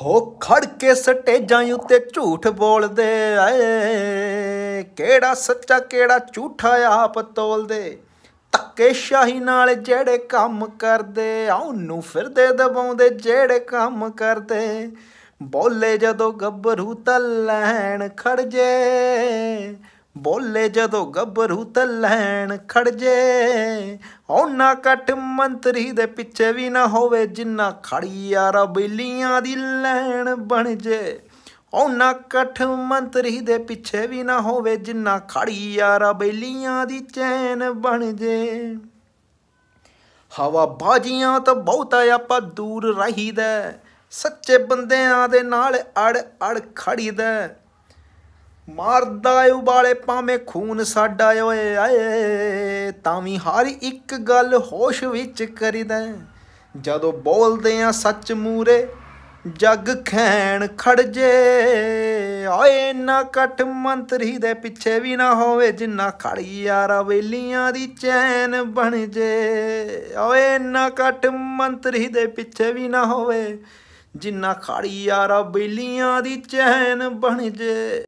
ਹੋ ਖੜ ਕੇ ਸਟੇਜਾਂ ਉੱਤੇ ਝੂਠ ਬੋਲਦੇ ਆਏ ਕਿਹੜਾ ਸੱਚਾ ਕਿਹੜਾ ਝੂਠਾ ਆਪ ਤੋਲਦੇ ਤੱਕੇ ਸ਼ਾਹੀ ਨਾਲ ਜਿਹੜੇ ਕੰਮ ਕਰਦੇ ਆਉਨੂੰ ਫਿਰਦੇ ਦਬਾਉਂਦੇ ਜਿਹੜੇ ਕੰਮ ਕਰਦੇ ਬੋਲੇ ਜਦੋਂ ਗੱਭਰੂ ਤਾਂ ਲੈਣ ਖੜ ਜੇ ਬੋਲੇ ਜਦੋਂ ਗੱਭਰੂ ਤੱਲੈਣ ਖੜਜੇ ਉਹਨਾਂ ਕੱਟ ਮੰਤਰੀ ਦੇ ਪਿੱਛੇ ਵੀ ਨਾ ਹੋਵੇ ਜਿੰਨਾ ਖੜੀਆ ਰਬਲੀਆਂ ਦੀ ਲੈਣ ਬਣ ਜੇ ਉਹਨਾਂ ਮੰਤਰੀ ਦੇ ਪਿੱਛੇ ਵੀ ਨਾ ਹੋਵੇ ਜਿੰਨਾ ਖੜੀਆ ਰਬਲੀਆਂ ਦੀ ਚੈਨ ਬਣ ਜੇ ਹਵਾ ਬਾਜੀਆਂ ਤਾਂ ਬਹੁਤਾ ਆਪਾਂ ਦੂਰ ਰਹੀਦਾ ਸੱਚੇ ਬੰਦਿਆਂ ਦੇ ਨਾਲ ਅੜ ਅੜ ਖੜੀਦਾ ਮਾਰਦਾ ਉਬਾਲੇ ਪਾਵੇਂ ਖੂਨ ਸਾਡਾ ਓਏ ਆਏ ਤਾਂ ਵੀ ਹਰ ਇੱਕ ਗੱਲ ਹੋਸ਼ ਵਿੱਚ ਕਰੀਦਾ ਜਦੋਂ ਬੋਲਦੇ ਆ ਸੱਚ ਮੂਰੇ ਜੱਗ ਖੈਣ ਖੜ ਜੇ ਨਾ ਕਟ ਮੰਤਰੀ ਦੇ ਪਿੱਛੇ ਵੀ ਨਾ ਹੋਵੇ ਜਿੰਨਾ ਖੜੀ ਆ ਵੇਲੀਆਂ ਦੀ ਚੈਨ ਬਣ ਜੇ ਓਏ ਨਾ ਕਟ ਮੰਤਰੀ ਦੇ ਪਿੱਛੇ ਵੀ ਨਾ ਹੋਵੇ ਜਿੰਨਾ ਖੜੀ ਆ ਬੇਲੀਆਂ ਦੀ ਚੈਨ ਬਣ ਜੇ